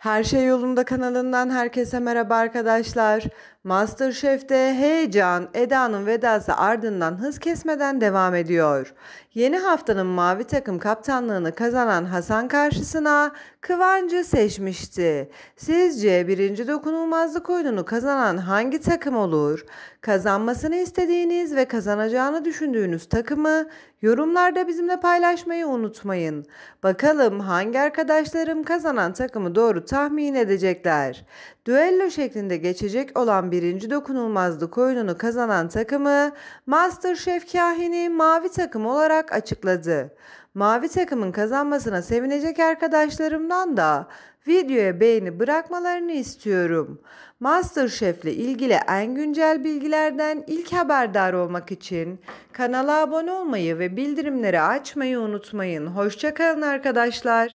Her Şey Yolunda kanalından herkese merhaba arkadaşlar. Masterchef'te heyecan Eda'nın vedası ardından hız kesmeden devam ediyor. Yeni haftanın mavi takım kaptanlığını kazanan Hasan karşısına Kıvancı seçmişti. Sizce birinci dokunulmazlık oyununu kazanan hangi takım olur? Kazanmasını istediğiniz ve kazanacağını düşündüğünüz takımı yorumlarda bizimle paylaşmayı unutmayın. Bakalım hangi arkadaşlarım kazanan takımı doğru tahmin edecekler. Düello şeklinde geçecek olan birinci dokunulmazlık oyununu kazanan takımı Masterchef kahini mavi takım olarak açıkladı. Mavi takımın kazanmasına sevinecek arkadaşlarımdan da videoya beğeni bırakmalarını istiyorum. Masterchef ile ilgili en güncel bilgilerden ilk haberdar olmak için kanala abone olmayı ve bildirimleri açmayı unutmayın. Hoşçakalın arkadaşlar.